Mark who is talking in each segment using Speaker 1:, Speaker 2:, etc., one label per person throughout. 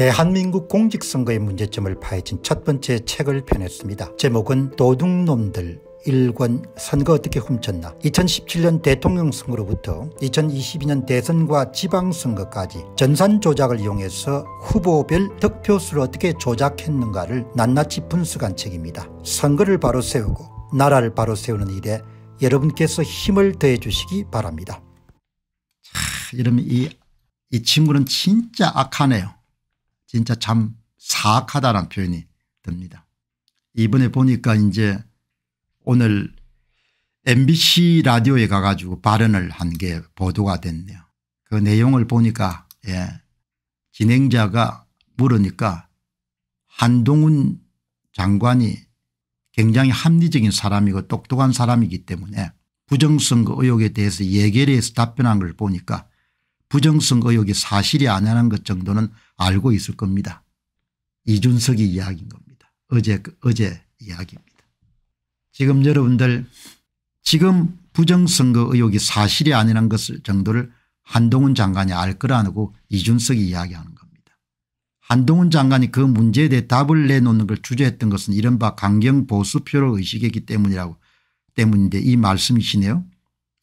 Speaker 1: 대한민국 공직선거의 문제점을 파헤친 첫 번째 책을 펴냈습니다. 제목은 도둑놈들 일권 선거 어떻게 훔쳤나 2017년 대통령 선거로부터 2022년 대선과 지방선거까지 전산 조작을 이용해서 후보별 득표수를 어떻게 조작했는가를 낱낱이 분수간 책입니다. 선거를 바로 세우고 나라를 바로 세우는 일에 여러분께서 힘을 더해 주시기 바랍니다. 자, 이러면 이, 이 친구는 진짜 악하네요. 진짜 참 사악하다는 표현이 듭니다. 이번에 보니까 이제 오늘 MBC 라디오에 가가지고 발언을 한 게 보도가 됐네요. 그 내용을 보니까 예. 진행자가 물으니까 한동훈 장관이 굉장히 합리적인 사람이고 똑똑한 사람이기 때문에 부정선거 의혹에 대해서 예결에서 답변한 걸 보니까 부정선거 의혹이 사실이 아니라는 것 정도는 알고 있을 겁니다. 이준석이 이야기인 겁니다. 어제 어제 이야기입니다. 지금 여러분들 지금 부정선거 의혹이 사실이 아니란 것을 정도를 한동훈 장관이 알 거라고 이준석이 이야기하는 겁니다. 한동훈 장관이 그 문제에 대해 답을 내놓는 걸 주저했던 것은 이른바 강경 보수표를 의식했기 때문이라고 때문인데 이 말씀이시네요.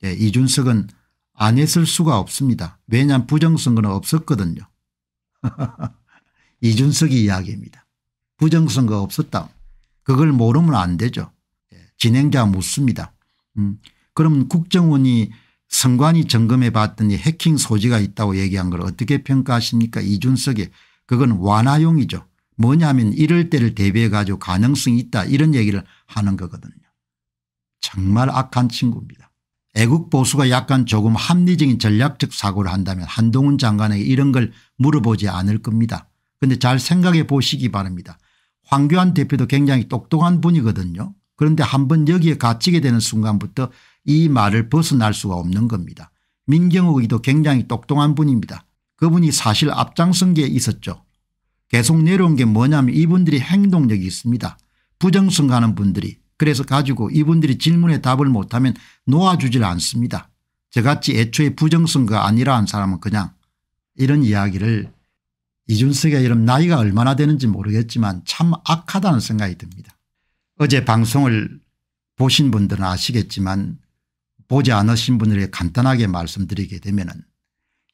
Speaker 1: 네, 이준석은 안 했을 수가 없습니다. 왜냐하면 부정선거는 없었거든요. 이준석이 이야기입니다. 부정선거 가 없었다. 그걸 모르면 안 되죠. 예, 진행자 묻습니다. 음, 그럼 국정원이 선관위 점검해 봤더니 해킹 소지가 있다고 얘기한 걸 어떻게 평가하십니까 이준석이 그건 완화용이죠. 뭐냐면 이럴 때를 대비해 가지고 가능성이 있다 이런 얘기를 하는 거거든요. 정말 악한 친구입니다. 애국 보수가 약간 조금 합리적인 전략적 사고를 한다면 한동훈 장관에게 이런 걸 물어보지 않을 겁니다. 그런데 잘 생각해 보시기 바랍니다. 황교안 대표도 굉장히 똑똑한 분이거든요. 그런데 한 번 여기에 갇히게 되는 순간부터 이 말을 벗어날 수가 없는 겁니다. 민경욱 이도 굉장히 똑똑한 분입니다. 그분이 사실 앞장선 게 있었죠. 계속 내려온 게 뭐냐면 이분들이 행동력이 있습니다. 부정선거하는 분들이 그래서 가지고 이분들이 질문에 답을 못하면 놓아주질 않습니다. 저같이 애초에 부정선거 가 아니라 한 사람은 그냥 이런 이야기를 이준석의 이름 나이가 얼마나 되는지 모르겠지만 참 악하다는 생각이 듭니다. 어제 방송을 보신 분들은 아시겠지만 보지 않으신 분들에게 간단하게 말씀드리게 되면 은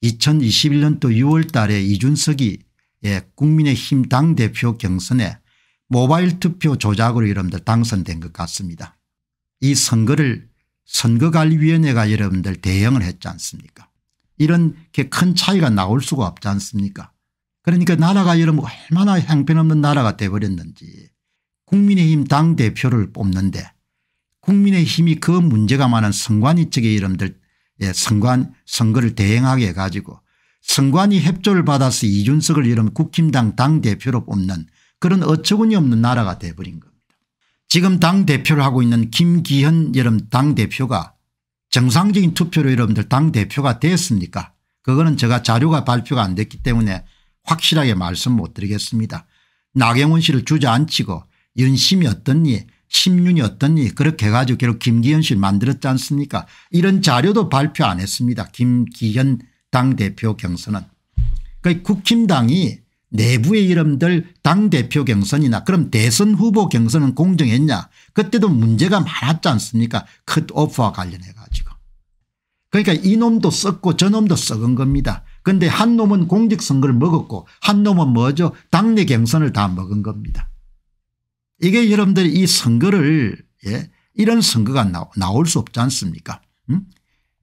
Speaker 1: 2021년도 6월 달에 이준석이 예, 국민의힘 당대표 경선에 모바일 투표 조작으로 여러분들 당선된 것 같습니다. 이 선거를 선거관리위원회가 여러분들 대응을 했지 않습니까 이렇게 큰 차이가 나올 수가 없지 않습니까 그러니까 나라가 여러분 얼마나 형편없는 나라가 돼버렸는지 국민의힘 당대표를 뽑는데 국민의힘이 그 문제가 많은 선관위 측의 이름들 예, 선관 선거를 대행하게 해가지고 선관위 협조를 받아서 이준석을 이름 국힘당 당대표로 뽑는 그런 어처구니 없는 나라가 돼버린 겁니다. 지금 당대표를 하고 있는 김기현 여름 당대표가 정상적인 투표로 여러분들 당대표가 됐습니까 그거는 제가 자료가 발표가 안 됐기 때문에 확실하게 말씀 못 드리겠습니다. 나경원 씨를 주저앉히고 윤심이 어떻니 심윤이 어떻니 그렇게 해가지고 결국 김기현 씨를 만들었지 않습니까 이런 자료도 발표 안 했습니다. 김기현 당대표 경선은. 그러니까 국힘당이 내부의 이름들 당대표 경선이나 그럼 대선 후보 경선은 공정했냐 그때도 문제가 많았지 않습니까 컷오프와 관련해 가지고 그러니까 이놈도 썩고 저놈도 썩은 겁니다 근데한 놈은 공직선거를 먹었고 한 놈은 뭐죠 당내 경선을 다 먹은 겁니다 이게 여러분들 이 선거를 예? 이런 선거가 나올 수 없지 않습니까 음?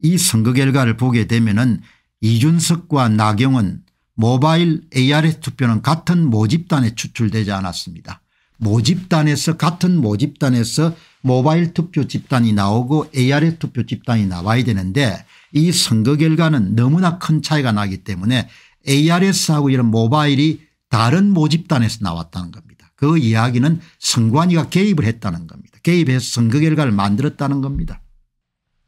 Speaker 1: 이 선거 결과를 보게 되면 은 이준석과 나경원 모바일 ARS 투표는 같은 모집단에 추출되지 않았습니다. 모집단에서 같은 모집단에서 모바일 투표 집단이 나오고 ARS 투표 집단이 나와야 되는데 이 선거 결과는 너무나 큰 차이가 나기 때문에 ARS하고 이런 모바일이 다른 모집단에서 나왔다는 겁니다. 그 이야기는 선관위가 개입을 했다는 겁니다. 개입해서 선거 결과를 만들었다는 겁니다.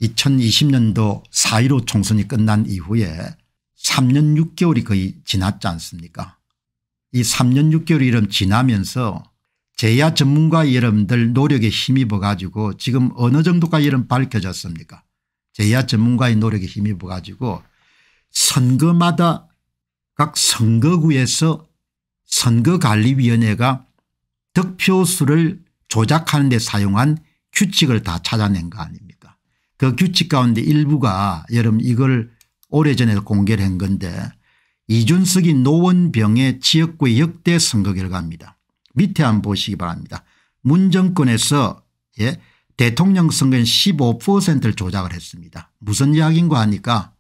Speaker 1: 2020년도 4.15 총선이 끝난 이후에 3년 6개월이 거의 지났지 않습니까 이 3년 6개월이 이름 지나면서 제야 전문가 여러분들 노력에 힘입어 가지고 지금 어느 정도까지 이름 밝혀졌습니까 제야 전문가의 노력에 힘입어 가지고 선거마다 각 선거구에서 선거관리위원회가 득표수를 조작하는 데 사용한 규칙을 다 찾아낸 거 아닙니까 그 규칙 가운데 일부가 여러분 이걸 오래전에 공개를 한 건데 이준석이 노원병의 지역구의 역대 선거 결과입니다. 밑에 한번 보시기 바랍니다. 문정권에서 예, 대통령 선거인 15%를 조작을 했습니다. 무슨 이야기인가 하니까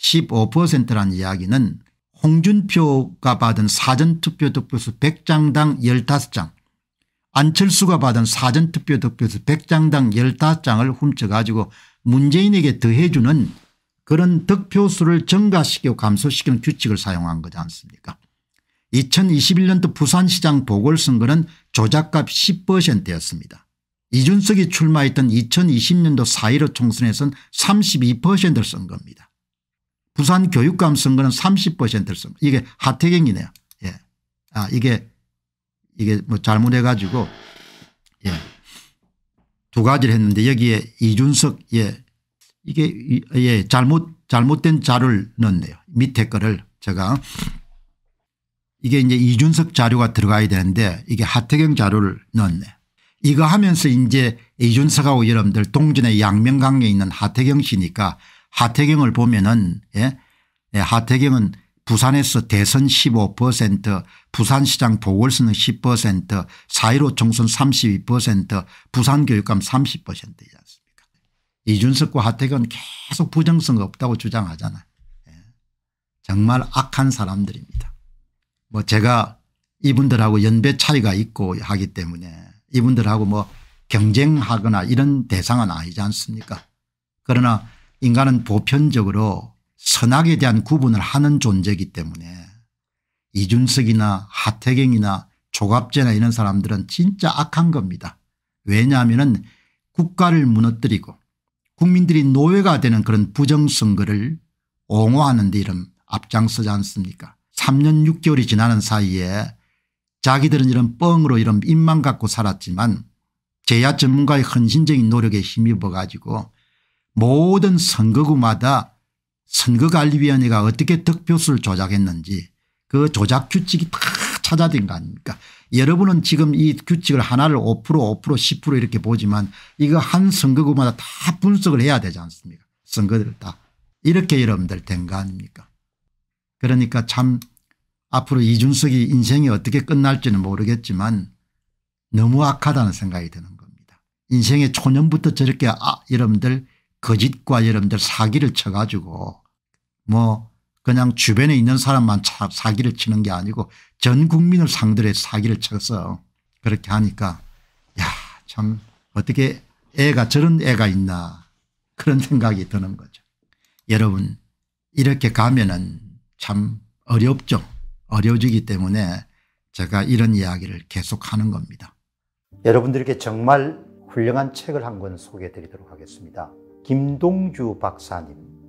Speaker 1: 15%라는 이야기는 홍준표가 받은 사전투표 득표수 100장당 15장 안철수가 받은 사전투표 득표수 100장당 15장을 훔쳐가지고 문재인에게 더해주는 그런 득표수를 증가시키고 감소시키는 규칙을 사용한 거지 않습니까 2021년도 부산시장 보궐선거는 조작값 10%였습니다. 이준석이 출마했던 2020년도 4.15 총선에서는 32%를 쓴 겁니다. 부산 교육감 선거는 30%를 쓴 이게 하태경이네요. 예. 아 이게 이게 뭐 잘못해가지고 예. 두 가지를 했는데 여기에 이준석 예. 이게 예 잘못 잘못된 자료를 넣었네요. 밑에 거를 제가 이게 이제 이준석 자료가 들어가야 되는데 이게 하태경 자료를 넣었네. 이거 하면서 이제 이준석하고 여러분들 동전의 양면강에 있는 하태경 씨니까 하태경을 보면은 예? 예 하태경은 부산에서 대선 15% 부산시장 보궐선거 10% 4.15 총선 32% 부산교육감 30%이지 않습니까 이준석과 하태경 계속 부정성 없다고 주장하잖아. 요 예. 정말 악한 사람들입니다. 뭐 제가 이분들하고 연배 차이가 있고 하기 때문에 이분들하고 뭐 경쟁하거나 이런 대상은 아니지 않습니까 그러나 인간은 보편적으로 선악에 대한 구분을 하는 존재이기 때문에 이준석이나 하태경이나 조갑제나 이런 사람들은 진짜 악한 겁니다. 왜냐하면 국가를 무너뜨리고 국민들이 노예가 되는 그런 부정선거를 옹호하는 데 이름 앞장서지 않습니까 3년 6개월이 지나는 사이에 자기들은 이런 뻥으로 이런 입만 갖고 살았지만 제야 전문가의 헌신적인 노력에 힘입어 가지고 모든 선거구마다 선거관리위원회가 어떻게 득표수를 조작했는지 그 조작 규칙이 다 찾아든 거 아닙니까 여러분은 지금 이 규칙을 하나를 5% 5% 10% 이렇게 보지만 이거 한 선거구마다 다 분석을 해야 되지 않습니까 선거들을 다 이렇게 여러분들 된 거 아닙니까 그러니까 참 앞으로 이준석이 인생이 어떻게 끝날지는 모르겠지만 너무 악하다는 생각이 드는 겁니다. 인생의 초년부터 저렇게 아, 여러분들 거짓과 여러분들 사기를 쳐가지고 뭐 그냥 주변에 있는 사람만 사기를 치는 게 아니고 전 국민을 상대로 사기를 쳐서 그렇게 하니까 야참 어떻게 애가 저런 애가 있나 그런 생각이 드는 거죠. 여러분 이렇게 가면은 참 어렵죠. 어려워지기 때문에 제가 이런 이야기를 계속하는 겁니다. 여러분들에 정말 훌륭한 책을 한 권 소개해 드리도록 하겠습니다. 김동주 박사님